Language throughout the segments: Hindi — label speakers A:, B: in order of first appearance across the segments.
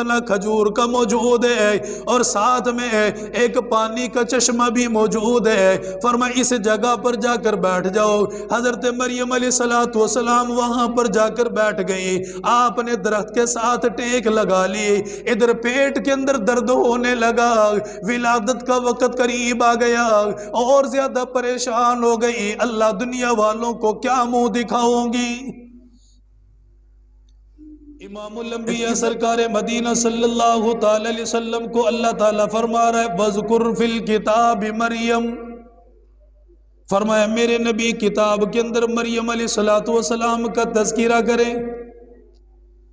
A: तला खजूर का मौजूद है और साथ में एक पानी का चश्मा भी मौजूद है फरमा इस जगह पर जाकर बैठ जाओ हज़रत मरियम सलाम वहाँ पर जाकर बैठ गई आपने दरख्त के साथ टेक लगा ली इधर पेट के अंदर दर्द होने लगा विलादत का वक़्त करीब आ गया और ज़्यादा परेशान हो गई अल्लाह दुनिया वालों को क्या मुंह दिखाऊंगी इमामबिया सरकार मदीना सल्लल्लाहु को अल्लाह ताला फरमा रहा है वजकुर फिल किताब मरियम फरमाया मेरे नबी किताब के अंदर मरियम सलाम का तस्करा करें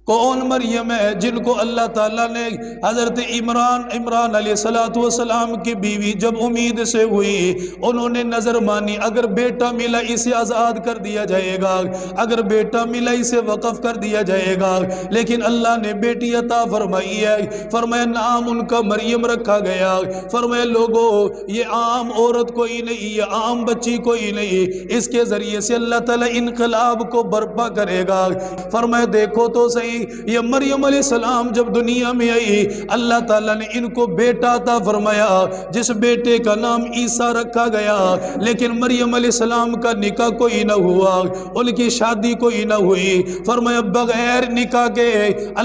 A: कौन मरियम है जिनको अल्लाह ताला ने हज़रत इमरान इमरान सलाम की बीवी जब उम्मीद से हुई उन्होंने नज़र मानी अगर बेटा मिला इसे आज़ाद कर दिया जाएगा अगर बेटा मिला इसे वक़फ़ कर दिया जाएगा लेकिन अल्लाह ने बेटी अता फरमाई है फरमाया नाम उनका मरियम रखा गया फरमाया लोगो ये आम औरत कोई नहीं ये आम बच्ची कोई नहीं इसके ज़रिए से अल्लाह ताला इनकलाब को बर्पा करेगा फरमाया देखो तो सही आई मरियम सलाम जब दुनिया में आई अल्लाह ताला ने इनको बेटा था फरमाया जिस बेटे का नाम ईसा रखा गया लेकिन मरियम सलाम का निका कोई ना हुआ उनकी शादी कोई ना हुई फरमाया बगैर निका के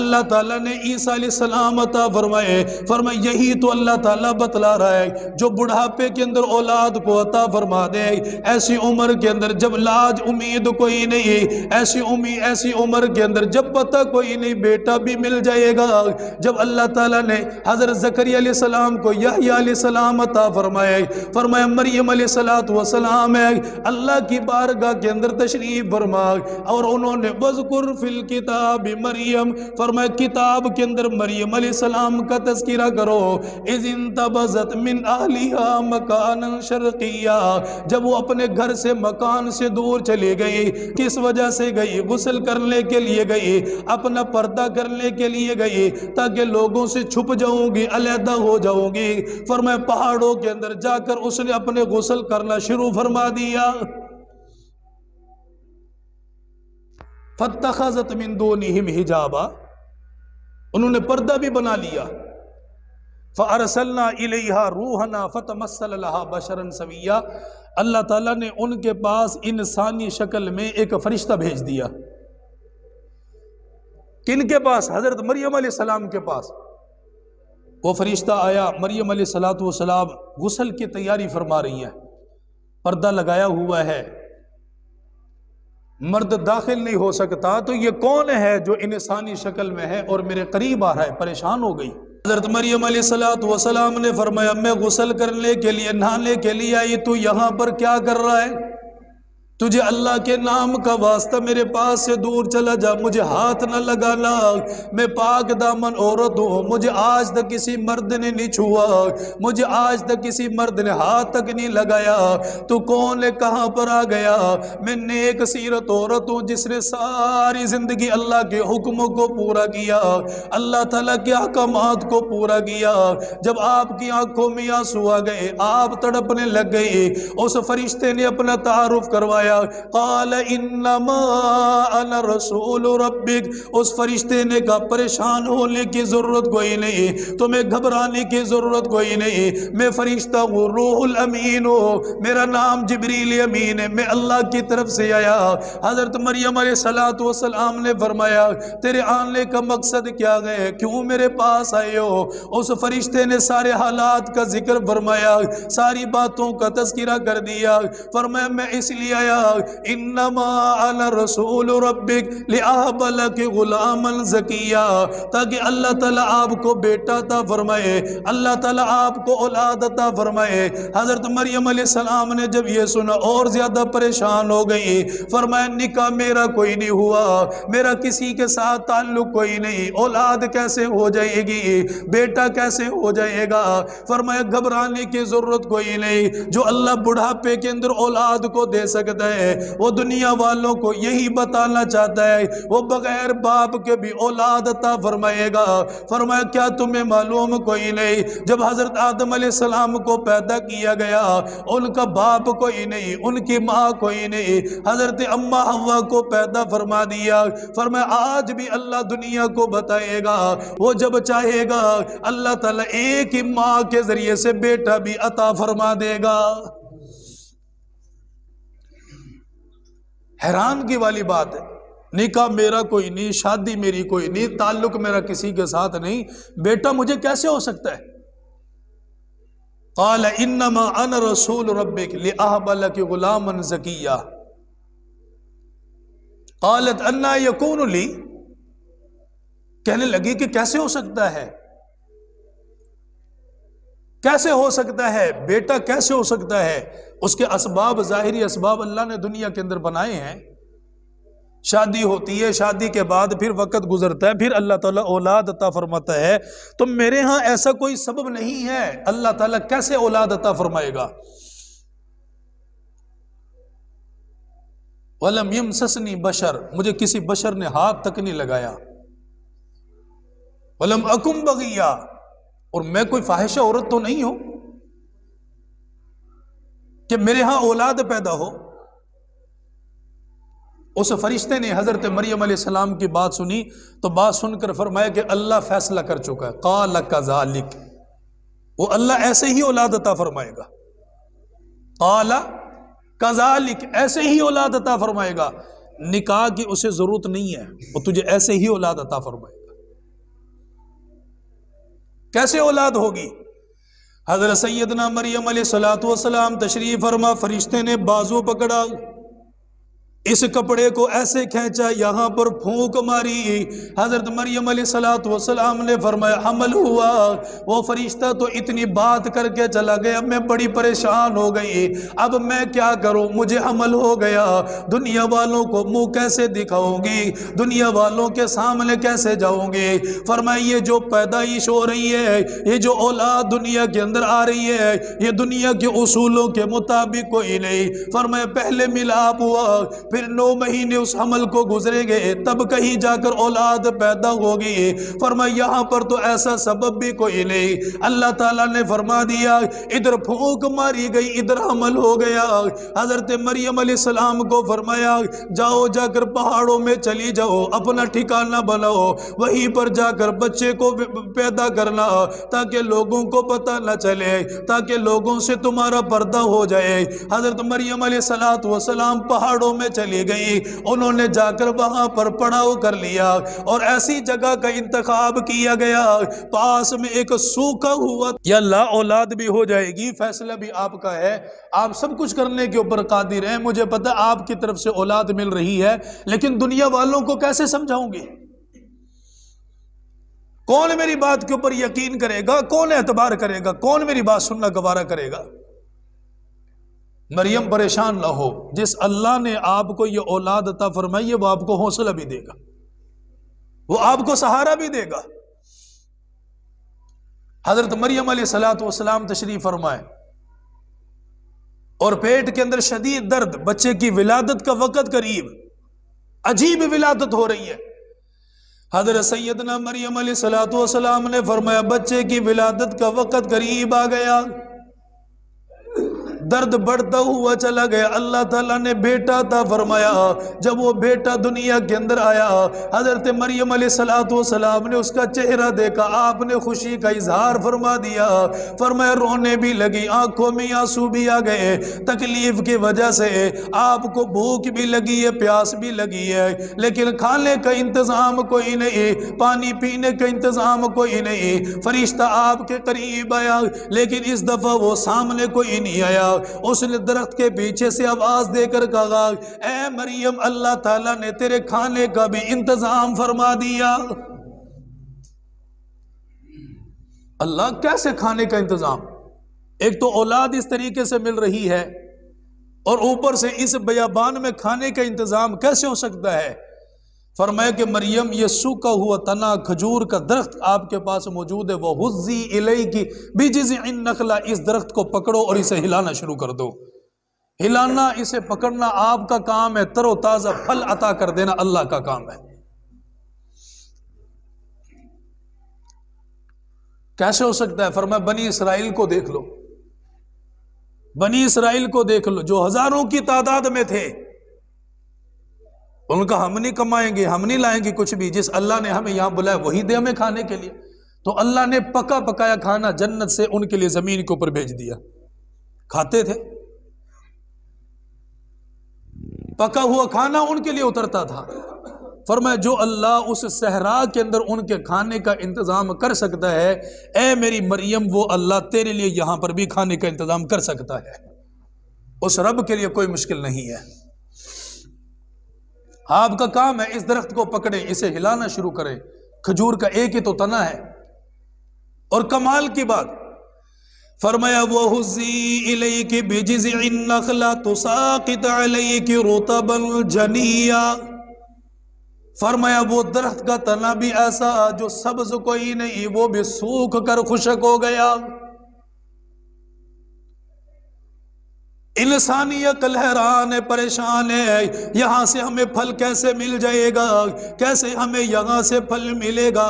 A: अल्लाह ताला ने ईसा सलाम अता फरमाए फरमा यही तो अल्लाह ताला बतला रहा है जो बुढ़ापे के अंदर औलाद को अता फरमा दे ऐसी उम्र के अंदर जब लाज उम्मीद कोई नहीं ऐसी उम्मीद ऐसी उम्र के अंदर जब पता कोई कोई नहीं बेटा भी मिल जाएगा जब अल्लाह ताला ने हज़रत ज़करिया सलाम को सलाम अता फरमाया फरमाया मरियम सलाम है अल्लाह की बारगाह के अंदर तशरीफ फरमा और उन्होंने बजकुर फिल किताब मरियम फरमाया किताब के अंदर मरियम सलाम का तस्करा करो इजिन तबजत मिन आलिया मकान शर्किया जब वो अपने घर से मकान से दूर चली गई किस वजह से गई गुसल करने के लिए गई अपने अपना पर्दा करने के लिए गई ताकि लोगों से छुप जाऊंगी अलहदा हो जाऊंगी मैं पहाड़ों के अंदर जाकर उसने अपने गुसल करना शुरू फरमा दिया फतखजत मिंदो निहिम हिजाबा उन्होंने पर्दा भी बना लिया फ़ारसल्ला इलेहा रूहना फ़तमसल्ला बशरन सविया अल्लाह ताला ने उनके पास इंसानी शक्ल में एक फ़रिश्ता भेज दिया किन के पास हज़रत मरियम सलाम के पास वो फरिश्ता आया मरियम सलाम गुसल की तैयारी फरमा रही है पर्दा लगाया हुआ है मर्द दाखिल नहीं हो सकता तो ये कौन है जो इंसानी शक्ल में है और मेरे करीब आ रहा है परेशान हो गई हजरत मरियम सलाम ने फरमाया मैं गुसल करने के लिए नहाने के लिए आई तू यहाँ पर क्या कर रहा है तुझे अल्लाह के नाम का वास्ता मेरे पास से दूर चला जा मुझे हाथ न लगाना मैं पाक दामन औरत हूँ मुझे आज तक किसी मर्द ने नहीं छुआ मुझे आज तक किसी मर्द ने हाथ तक नहीं लगाया तू कौन है कहाँ पर आ गया मैं नेक सीरत औरत हूँ जिसने सारी ज़िंदगी अल्लाह के हुक्मों को पूरा किया अल्लाह तला के अहकाम को पूरा किया जब आपकी आंखों में आंसू आ गए आप तड़पने लग गए उस फरिश्ते ने अपना तारुफ करवाया गया रसूल रबिक उस फरिश्ते ने कहा परेशान होने की ज़रूरत कोई नहीं तुम्हें घबराने की ज़रूरत कोई नहीं मैं फरिश्ता हूँ रूहुल अमीन हो मेरा नाम जबरील अमीन है मैं अल्लाह की तरफ से आया हज़रत मरियम सलात वाम ने फरमाया तेरे आने का मकसद क्या है क्यों मेरे पास आए हो उस फरिश्ते ने सारे हालात का जिक्र फरमाया सारी बातों का तस्करा कर दिया फरमाया मैं इसलिए आया ताकि अल्लाह ताला आपको बेटा था फरमाए अल्लाह ताला आपको औलाद ता फरमाए हज़रत मरियम सलाम ने जब ये सुना और ज़्यादा परेशान हो गई फरमाया निका मेरा कोई नहीं हुआ मेरा किसी के साथ ताल्लुक कोई नहीं औलाद कैसे हो जाएगी बेटा कैसे हो जाएगा फरमाया घबराने की ज़रूरत कोई नहीं जो अल्लाह बुढ़ापे के अंदर औलाद को दे सकता चाहता है वो दुनिया वालों को यही बताना चाहता है वो बगैर बाप के भी औलाद अता फरमाएगा फरमाया क्या तुम्हें मालूम कोई नहीं जब हज़रत आदम सलाम को पैदा किया गया उनका बाप कोई नहीं उनकी माँ कोई नहीं हज़रत अम्मा हवा को पैदा फरमा दिया फरमाया आज भी अल्लाह दुनिया को बताएगा वो जब चाहेगा अल्लाह ताला एक ही माँ के ज़रिए से बेटा भी अता फरमा देगा हैरानगी वाली बात है निका मेरा कोई नहीं शादी मेरी कोई नहीं ताल्लुक मेरा किसी के साथ नहीं बेटा मुझे कैसे हो सकता है काल इन्नमा अन रसूल रबिकबल की गुलामन जकिया कालत अन्ना यकून ली कहने लगी कि कैसे हो सकता है कैसे हो सकता है बेटा कैसे हो सकता है उसके इसबाब ज़ाहरी इसबाब अल्लाह ने दुनिया के अंदर बनाए हैं शादी होती है शादी के बाद फिर वक़्त गुजरता है फिर अल्लाह ताला औलाद अता फरमाता है तो मेरे यहाँ ऐसा कोई सबब नहीं है अल्लाह ताला कैसे औलाद अता फरमाएगा वलम यम ससनी बशर मुझे किसी बशर ने हाथ तक नहीं लगाया वलम अकुम बगिया और मैं कोई फाहिशा औरत तो नहीं हूं कि मेरे यहां औलाद पैदा हो उस फरिश्ते ने हज़रत मरियम सलाम की बात सुनी तो बात सुनकर फरमाया कि अल्लाह फैसला कर चुका है काल कजालिक वो अल्लाह ऐसे ही औलाद अता फरमाएगा काला कजालिक ऐसे ही औलाद अता फरमाएगा निकाह की उसे ज़रूरत नहीं है वो तुझे ऐसे ही औलाद अता फरमाएगा कैसे औलाद होगी हजरत सैदना मरियम सलात वसलाम तशरीफ़ फरमा फरिश्ते ने बाजू पकड़ा इस कपड़े को ऐसे खींचा यहाँ पर फूंक मारी हज़रत मरियम सलात वसलाम ने फरमाया अमल हुआ वो फरिश्ता तो इतनी बात करके चला गया मैं बड़ी परेशान हो गई अब मैं क्या करूँ मुझे अमल हो गया दुनिया वालों को मुँह कैसे दिखाऊंगी दुनिया वालों के सामने कैसे जाऊंगी फरमाए ये जो पैदाइश हो रही है ये जो औलाद दुनिया के अंदर आ रही है ये दुनिया के असूलों के मुताबिक कोई नहीं फरमाया पहले मिलाप हुआ फिर नौ महीने उस हमल को गुजरेंगे तब कहीं जाकर औलाद पैदा होगी फरमा यहाँ पर तो ऐसा सबब भी कोई नहीं अल्लाह ताला ने फरमा दिया इधर फूक मारी गई इधर हमल हो गया हजरत मरियम सलाम को फरमाया जाओ जाकर पहाड़ों में चली जाओ अपना ठिकाना बनाओ वहीं पर जाकर बच्चे को पैदा करना ताकि लोगों को पता न चले ताकि लोगों से तुम्हारा पर्दा हो जाए हजरत मरियम सलात सलाम पहाड़ों में चले चली गई उन्होंने जाकर वहां पर पड़ाव कर लिया और ऐसी जगह का इंतखाब किया गया पास में एक सूखा हुआ या ला औलाद भी हो जाएगी फैसला भी आपका है आप सब कुछ करने के ऊपर कादिर हैं मुझे पता आपकी तरफ से औलाद मिल रही है लेकिन दुनिया वालों को कैसे समझाऊंगी कौन मेरी बात के ऊपर यकीन करेगा कौन एतबार करेगा कौन मेरी बात सुनना गवारा करेगा मरियम परेशान ना हो जिस अल्लाह ने आपको ये औलाद अता फरमाई है वो आपको हौसला भी देगा वो आपको सहारा भी देगा हजरत मरियम सलाम तशरीफ फरमाए और पेट के अंदर शदीद दर्द बच्चे की विलादत का वक़्त करीब अजीब विलादत हो रही है हजरत सैदना मरियम सलाम ने फरमाया बच्चे की विलादत का वक़्त करीब आ गया दर्द बढ़ता हुआ चला गया अल्लाह ताला ने बेटा था फरमाया जब वो बेटा दुनिया के अंदर आया हज़रत मरियम सलाम ने उसका चेहरा देखा आपने खुशी का इजहार फरमा दिया फरमाया रोने भी लगी आंखों में आंसू भी आ गए तकलीफ की वजह से आपको भूख भी लगी है प्यास भी लगी है लेकिन खाने का इंतज़ाम कोई नहीं पानी पीने का इंतज़ाम कोई नहीं फरिश्ता आपके करीब आया लेकिन इस दफ़ा वो सामने कोई नहीं आया उस दरख्त के पीछे से आवाज़ देकर कहा ए मरियम अल्लाह ताला ने तेरे खाने का भी इंतज़ाम फरमा दिया अल्लाह कैसे खाने का इंतज़ाम एक तो औलाद इस तरीके से मिल रही है और ऊपर से इस बयाबान में खाने का इंतज़ाम कैसे हो सकता है फरमाया कि मरियम ये सूखा हुआ तना खजूर का दरख्त आपके पास मौजूद है वह हुजी इलई की बीजी इन नखला इस दरख्त को पकड़ो और इसे हिलाना शुरू कर दो हिलाना इसे पकड़ना आपका काम है तरोताज़ा फल अता कर देना अल्लाह का काम है कैसे हो सकता है फरमा बनी इसराइल को देख लो बनी इसराइल को देख लो जो हजारों की तादाद में थे उनका हम नहीं कमाएंगे हम नहीं लाएंगे कुछ भी जिस अल्लाह ने हमें यहाँ बुलाया वही दे हमें खाने के लिए तो अल्लाह ने पका पकाया खाना जन्नत से उनके लिए ज़मीन के ऊपर भेज दिया खाते थे पका हुआ खाना उनके लिए उतरता था फरमाया जो अल्लाह उस सहरा के अंदर उनके खाने का इंतज़ाम कर सकता है ए मेरी मरियम वो अल्लाह तेरे लिए यहां पर भी खाने का इंतज़ाम कर सकता है उस रब के लिए कोई मुश्किल नहीं है आपका काम है इस दरख्त को पकड़े इसे हिलाना शुरू करें खजूर का एक ही तो तना है और कमाल की बात फरमाया वो हुजी की बिजिज नखला तुसाकित की जनिया फरमाया वो दरख्त का तना भी ऐसा जो सब्ज कोई नहीं वो भी सूख कर खुशक हो गया इंसानियत लहरान है परेशान है यहाँ से हमें फल कैसे मिल जाएगा कैसे हमें यहाँ से फल मिलेगा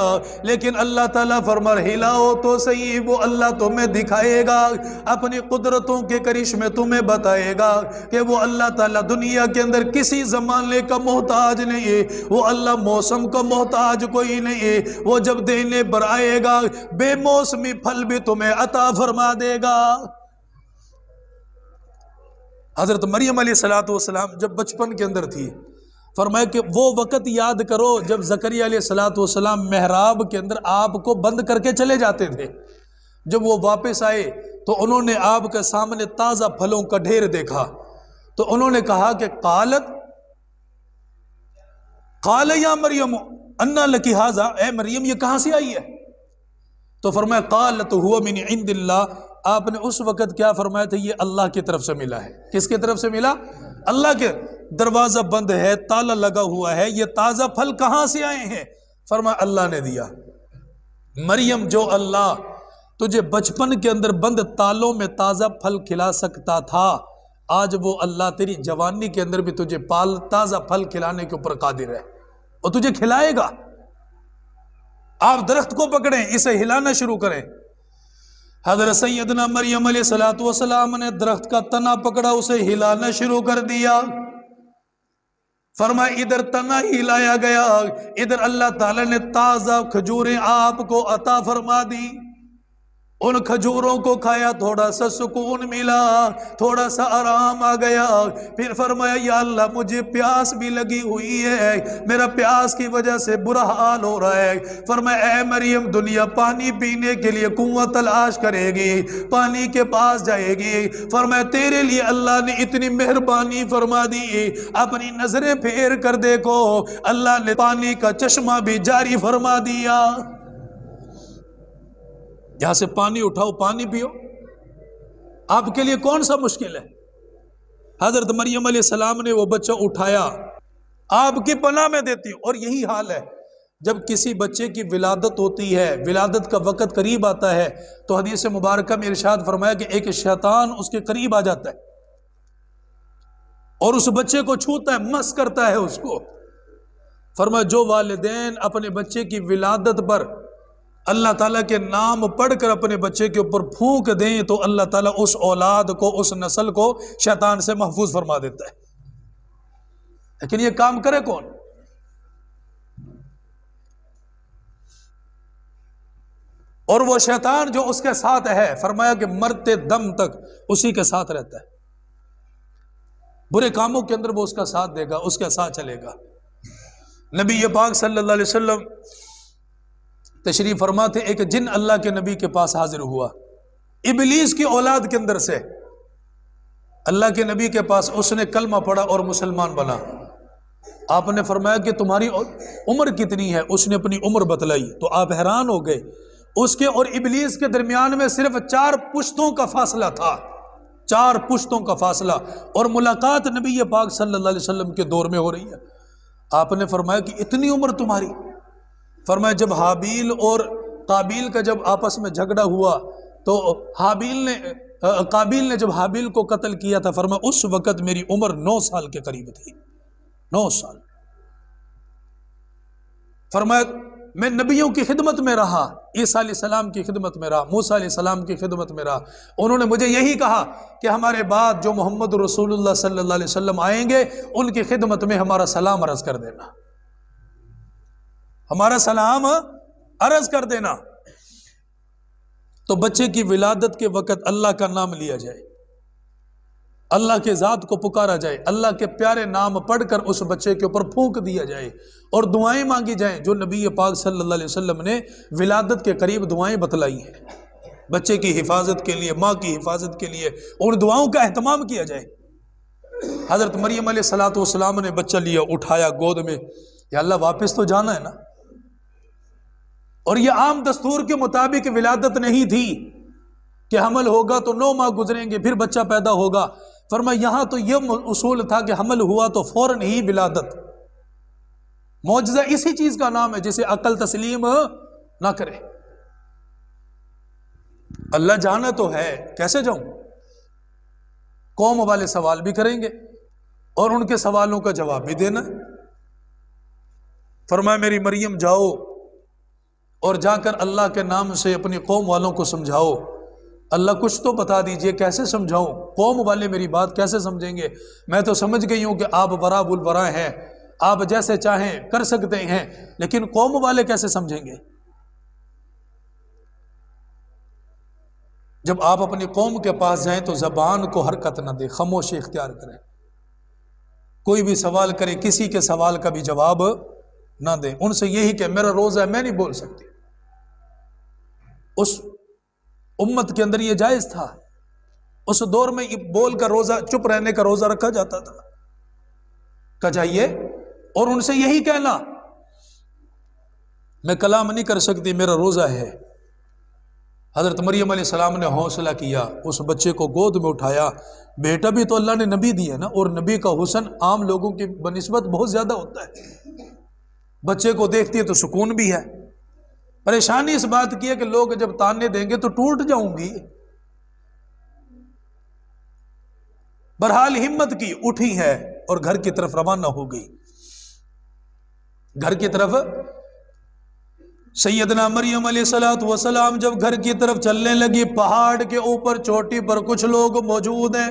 A: लेकिन अल्लाह ताला फरमर हिलाओ तो सही वो अल्लाह तुम्हें दिखाएगा अपनी कुदरतों के करिश्मे तुम्हें बताएगा कि वो अल्लाह ताला दुनिया के अंदर किसी ज़माने का मोहताज नहीं है वो अल्लाह मौसम का मोहताज कोई नहीं है वो जब देने पर आएगा बेमौसमी फल भी तुम्हें अता फरमा देगा हज़रत मरियम सलाम जब बचपन के अंदर थी फरमाए कि वो वक़्त याद करो जब जकरिया सलाम महराब के अंदर आपको बंद करके चले जाते थे जब वो वापस आए तो उन्होंने आपके सामने ताज़ा फलों का ढेर देखा तो उन्होंने कहा कि कालत काल या मरियम अन्ना लकी हाजा ए मरियम ये कहाँ से आई है तो फरमाया कालत हुआ मिन इंदिल्ला आपने उस वक़्त क्या फरमाया था ये अल्लाह की तरफ से मिला है किसके तरफ से मिला अल्लाह के दरवाज़ा बंद है ताला लगा हुआ है ये ताज़ा फल कहाँ से आए हैं फरमा अल्लाह ने दिया मरियम जो अल्लाह तुझे बचपन के अंदर बंद तालों में ताज़ा फल खिला सकता था आज वो अल्लाह तेरी जवानी के अंदर भी तुझे पाल ताज़ा फल खिलाने के ऊपर कादिर है और तुझे खिलाएगा आप दरख्त को पकड़ें इसे हिलाना शुरू करें हजरत सैदना मरियम सलाम ने दरख्त का तना पकड़ा उसे हिलाना शुरू कर दिया फरमा इधर तना हिलाया गया इधर अल्लाह ताला ने ताज़ा खजूरें आपको अता फरमा दी उन खजूरों को खाया थोड़ा सा सुकून मिला थोड़ा सा आराम आ गया फिर फरमाया या अल्लाह मुझे प्यास भी लगी हुई है मेरा प्यास की वजह से बुरा हाल हो रहा है फरमाया ए मरियम दुनिया पानी पीने के लिए कुआं तलाश करेगी पानी के पास जाएगी फरमाया तेरे लिए अल्लाह ने इतनी मेहरबानी फरमा दी अपनी नजरें फेर कर देखो अल्लाह ने पानी का चश्मा भी जारी फरमा दिया यहां से पानी उठाओ पानी पियो आपके लिए कौन सा मुश्किल है हजरत मरियम सलाम ने वो बच्चा उठाया आपकी पनाह में देती हूं और यही हाल है जब किसी बच्चे की विलादत होती है विलादत का वक़्त करीब आता है तो हदीस मुबारक में इरशाद फरमाया कि एक शैतान उसके करीब आ जाता है और उस बच्चे को छूता है मस करता है उसको फरमाया जो वालदेन अपने बच्चे की विलादत पर अल्लाह ताला के नाम पढ़कर अपने बच्चे के ऊपर फूंक दें तो अल्लाह ताला उस औलाद को उस नस्ल को शैतान से महफूज फरमा देता है लेकिन ये काम करे कौन और वो शैतान जो उसके साथ है फरमाया कि मरते दम तक उसी के साथ रहता है बुरे कामों के अंदर वो उसका साथ देगा उसके साथ चलेगा नबी ये पाक सल्लल्लाहु अलैहि वसल्लम तशरीफ़ फरमा थे एक जिन अल्लाह के नबी के पास हाजिर हुआ इबलीस की औलाद के अंदर से अल्लाह के नबी के पास उसने कलमा पढ़ा और मुसलमान बना आपने फरमाया कि तुम्हारी उम्र कितनी है उसने अपनी उम्र बतलाई तो आप हैरान हो गए उसके और इबलीस के दरमियान में सिर्फ चार पुश्तों का फासला था चार पुश्तों का फासला और मुलाकात नबी पाक सल्लल्लाहु अलैहि वसल्लम के दौर में हो रही है आपने फरमाया कि इतनी उम्र तुम्हारी फरमाया जब हाबील और काबिल का जब आपस में झगड़ा हुआ तो हाबील ने काबिल ने जब हाबील को कत्ल किया था फरमा उस वक़्त मेरी उम्र नौ साल के करीब थी नौ साल फरमाया मैं नबियों की खिदमत में रहा ईसा सलाम की खिदमत में रहा मूसा सलाम की खिदमत में रहा उन्होंने मुझे यही कहा कि हमारे बाद जो मोहम्मद रसूलुल्लाह सल्लल्लाहु अलैहि वसल्लम आएंगे उनकी खिदमत में हमारा सलाम अर्ज़ कर देना हमारा सलाम अर्ज कर देना तो बच्चे की विलादत के वक़्त अल्लाह का नाम लिया जाए अल्लाह के ज़ात को पुकारा जाए अल्लाह के प्यारे नाम पढ़कर उस बच्चे के ऊपर फूंक दिया जाए और दुआएं मांगी जाएं जो नबी पाक सल्लल्लाहु अलैहि वसल्लम ने विलादत के करीब दुआएं बतलाई हैं बच्चे की हिफाजत के लिए माँ की हिफाजत के लिए उन दुआओं का अहतमाम किया जाए हज़रत मरियम सलात ने बच्चा लिया उठाया गोद में या अल्लाह वापस तो जाना है ना और यह आम दस्तूर के मुताबिक विलादत नहीं थी कि हमल होगा तो नौ माह गुजरेंगे फिर बच्चा पैदा होगा फरमा यहां तो यह उसूल था कि हमल हुआ तो फौरन ही विलादत मुआजा इसी चीज का नाम है जिसे अकल तस्लीम ना करे अल्लाह जाना तो है कैसे जाऊं कौम वाले सवाल भी करेंगे और उनके सवालों का जवाब भी देना फरमाए मेरी मरियम जाओ और जाकर अल्लाह के नाम से अपनी कौम वालों को समझाओ अल्लाह कुछ तो बता दीजिए कैसे समझाऊं कौम वाले मेरी बात कैसे समझेंगे मैं तो समझ गई हूँ कि आप वरा बुलवरा हैं आप जैसे चाहें कर सकते हैं लेकिन कौम वाले कैसे समझेंगे जब आप अपनी कौम के पास जाएं तो ज़बान को हरकत ना दें खामोशी इख्तियार करें कोई भी सवाल करें किसी के सवाल का भी जवाब ना दें उनसे यही कह मेरा रोज़ा है मैं नहीं बोल सकती उस उम्मत के अंदर ये जायज़ था उस दौर में ये बोल का रोज़ा चुप रहने का रोज़ा रखा जाता था का जाइए और उनसे यही कहना मैं कलाम नहीं कर सकती मेरा रोज़ा है हज़रत मरियम सलाम ने हौसला किया उस बच्चे को गोद में उठाया बेटा भी तो अल्लाह ने नबी दिया ना और नबी का हुसन आम लोगों की बनस्बत बहुत ज़्यादा होता है बच्चे को देखती है तो सुकून भी है परेशानी इस बात की है कि लोग जब ताने देंगे तो टूट जाऊंगी बरहाल हिम्मत की उठी है और घर की तरफ रवाना हो गई घर की तरफ सैदना मरियम सलात वसलाम जब घर की तरफ चलने लगी पहाड़ के ऊपर चोटी पर कुछ लोग मौजूद हैं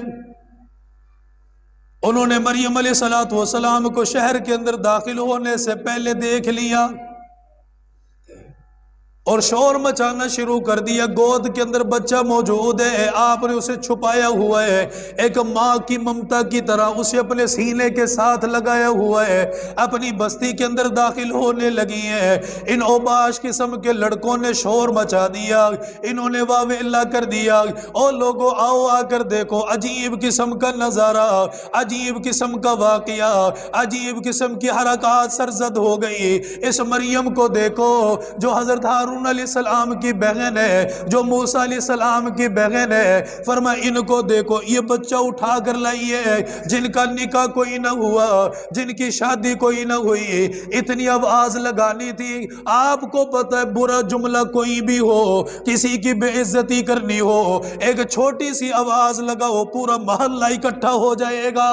A: उन्होंने मरियम सलात वसलाम को शहर के अंदर दाखिल होने से पहले देख लिया और शोर मचाना शुरू कर दिया गोद के अंदर बच्चा मौजूद है आपने उसे छुपाया हुआ है एक माँ की ममता की तरह उसे अपने सीने के साथ लगाया हुआ है अपनी बस्ती के अंदर दाखिल होने लगी है इन ओबाश किस्म के लड़कों ने शोर मचा दिया इन्होंने वावेला कर दिया और लोगों आओ आकर देखो अजीब किस्म का नज़ारा अजीब किस्म का वाक़ अजीब किस्म की हरकत सरजद हो गई इस मरियम को देखो जो हजरत हार हारून सलाम की बहन है जो मूसा सलाम की बहन है फरमा इनको देखो ये बच्चा उठा कर लाइए जिनका निका कोई ना हुआ जिनकी शादी कोई ना हुई इतनी आवाज़ लगानी थी आपको पता है बुरा जुमला कोई भी हो किसी की बेइज्जती करनी हो एक छोटी सी आवाज़ लगाओ पूरा मोहल्ला इकट्ठा हो जाएगा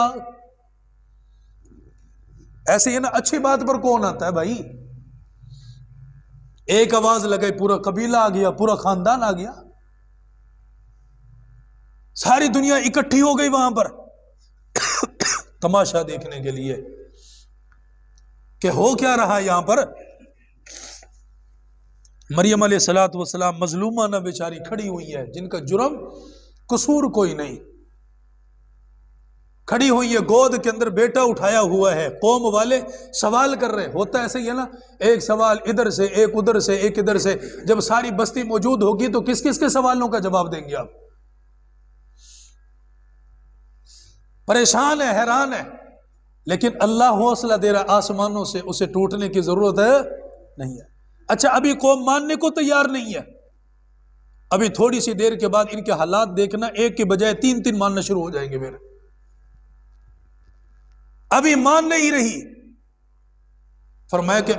A: ऐसे ही ना अच्छी बात पर कौन आता है भाई एक आवाज लगाई पूरा कबीला आ गया पूरा खानदान आ गया सारी दुनिया इकट्ठी हो गई वहां पर तमाशा देखने के लिए कि हो क्या रहा यहां पर मरियम सलात वसलाम मजलूमा ना बेचारी खड़ी हुई है जिनका जुर्म कसूर कोई नहीं खड़ी हुई है गोद के अंदर बेटा उठाया हुआ है कौम वाले सवाल कर रहे होता ऐसे ही है ना एक सवाल इधर से एक उधर से एक इधर से जब सारी बस्ती मौजूद होगी तो किस किस के सवालों का जवाब देंगे आप परेशान है हैरान है लेकिन अल्लाह हौसला दे रहा आसमानों से उसे टूटने की जरूरत है नहीं है अच्छा अभी कौम मानने को तैयार नहीं है अभी थोड़ी सी देर के बाद इनके हालात देखना एक के बजाय तीन तीन मानना शुरू हो जाएंगे मेरे अभी मान नहीं रही फरमाया कि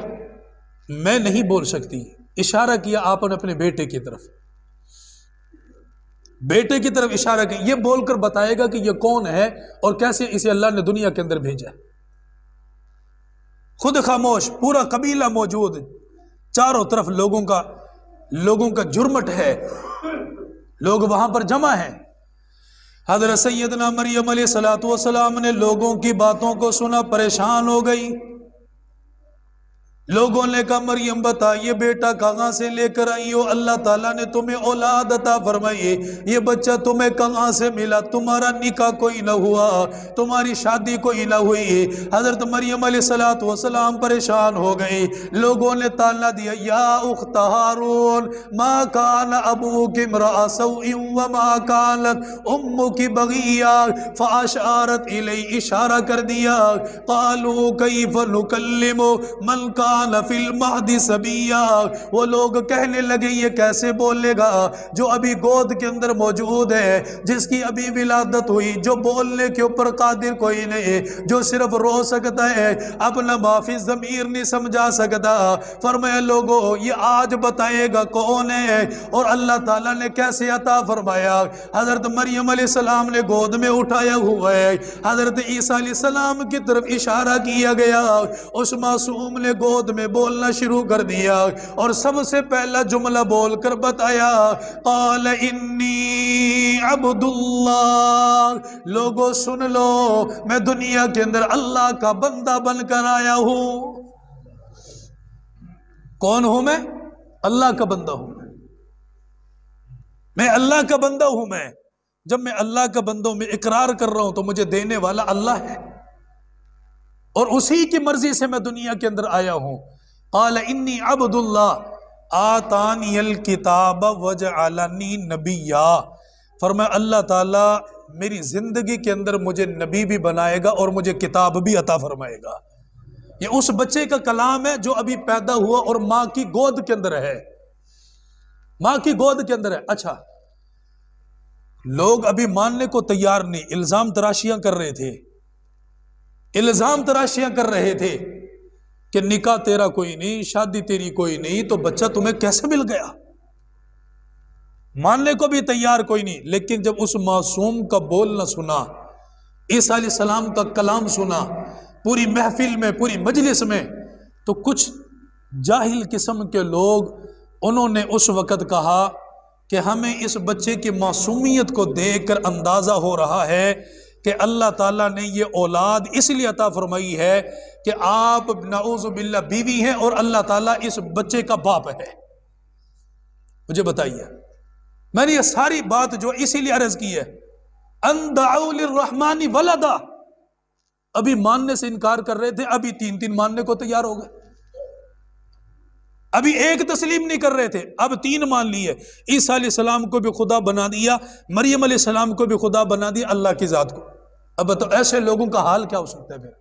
A: मैं नहीं बोल सकती इशारा किया आपने अपने बेटे की तरफ बेटे की तरफ इशारा किया ये बोलकर बताएगा कि ये कौन है और कैसे इसे अल्लाह ने दुनिया के अंदर भेजा खुद खामोश पूरा कबीला मौजूद चारों तरफ लोगों का लोगों का जुर्मट है लोग वहां पर जमा हैं हजरत सैदना मरियम सलातम ने लोगों की बातों को सुना परेशान हो गई लोगों ने कहा मरियम बता ये बेटा कहाँ से लेकर आई हो अल्लाह ताला ने तुम्हें औलाद अता फरमाई ये बच्चा तुम्हें कहाँ से मिला तुम्हारा निका कोई ना हुआ तुम्हारी शादी कोई ना हुई हज़रत मरियम सलात परेशान हो गई लोगों ने ताला दिया या उख माँ कान अबू किमरा माँ कान उम्मू की बगिया फाशारत इले इशारा कर दिया कालू कई फनुकल्लिमो मन का कान महदी सबैया वो लोग कहने लगे ये कैसे बोलेगा जो अभी गोद के अंदर मौजूद है जिसकी अभी विलादत हुई जो बोलने के ऊपर कादिर कोई नहीं जो सिर्फ रो सकता है अपना माफी ज़मीर नहीं समझा सकता फरमाया लोगों ये आज बताएगा कौन है और अल्लाह ताला ने कैसे अता फरमाया हज़रत मरियम सलाम ने गोद में उठाया हुआ है हज़रत ईसा सलाम की तरफ इशारा किया गया उस मासूम ने गोद में बोलना शुरू कर दिया और सबसे पहला जुमला बोलकर बताया काल इन्नी अब्दुल्ला लोगो सुन लो मैं दुनिया के अंदर अल्लाह का बंदा बनकर आया हूं कौन हूं मैं अल्लाह का बंदा हूं मैं मैं अल्लाह का बंदा हूं मैं जब मैं अल्लाह का बंदों में इकरार कर रहा हूं तो मुझे देने वाला अल्लाह है और उसी की मर्जी से मैं दुनिया के अंदर आया हूँ काल इन्नी अब्दुल्ला आतानियल किताब वज आलानी नबीया फरमा अल्लाह ताला मेरी ज़िंदगी के अंदर मुझे नबी भी बनाएगा और मुझे किताब भी अता फरमाएगा ये उस बच्चे का कलाम है जो अभी पैदा हुआ और माँ की गोद के अंदर है माँ की गोद के अंदर है अच्छा लोग अभी मानने को तैयार नहीं इल्ज़ाम तराशियां कर रहे थे इल्ज़ाम तराशियां कर रहे थे कि निका तेरा कोई नहीं शादी तेरी कोई नहीं तो बच्चा तुम्हें कैसे मिल गया मानने को भी तैयार कोई नहीं लेकिन जब उस मासूम का बोलना सुना ईसा सलाम का कलाम सुना पूरी महफिल में पूरी मजलिस में तो कुछ जाहिल किस्म के लोग उन्होंने उस वक़्त कहा कि हमें इस बच्चे की मासूमियत को देखकर अंदाज़ा हो रहा है कि अल्लाह ताला ने ये औलाद इसलिए अता फरमाई है कि आप नाउज़बिल्ला बीवी हैं और अल्लाह ताला इस बच्चे का बाप है मुझे बताइए मैंने ये सारी बात जो इसीलिए अर्ज की है अंदाउलरहमानी वलदा अभी मानने से इनकार कर रहे थे अभी तीन तीन मानने को तैयार हो गए अभी एक तस्लीम नहीं कर रहे थे अब तीन मान लिए ईसा को भी खुदा बना दिया मरियम सलाम को भी खुदा बना दिया अल्लाह की ज़ात को अब बताओ ऐसे लोगों का हाल क्या हो सकता है फिर